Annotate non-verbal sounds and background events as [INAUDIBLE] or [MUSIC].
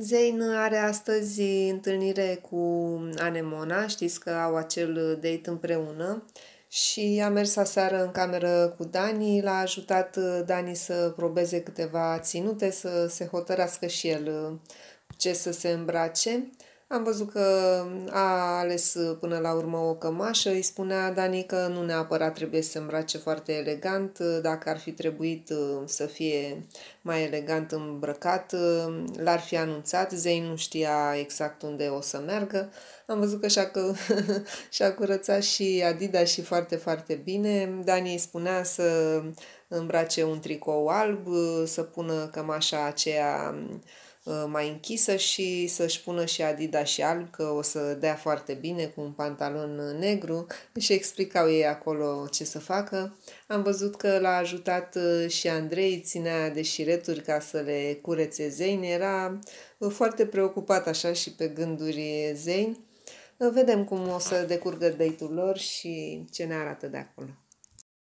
Zein are astăzi întâlnire cu Anemona, știți că au acel date împreună și a mers aseară în cameră cu Dani, l-a ajutat uh, Dani să probeze câteva ținute, să se hotărască și el uh, ce să se îmbrace. Am văzut că a ales până la urmă o cămașă, îi spunea Dani că nu neapărat trebuie să îmbrace foarte elegant, dacă ar fi trebuit uh, să fie mai elegant îmbrăcat, uh, l-ar fi anunțat, Zei nu știa exact unde o să meargă. Am văzut că și-a, că, [LAUGHS] și-a curățat și Adida și foarte, foarte bine. Dani îi spunea să îmbrace un tricou alb, uh, să pună cămașa aceea um, Uh, mai închisă și să-și pună și Adidas și alb, că o să dea foarte bine cu un pantalon uh, negru și explicau ei acolo ce să facă. Am văzut că l-a ajutat uh, și Andrei, ținea de șireturi ca să le curețe zeini, era foarte preocupat așa și pe gânduri zeini. Vedem cum o să decurgă date lor și ce ne arată de acolo.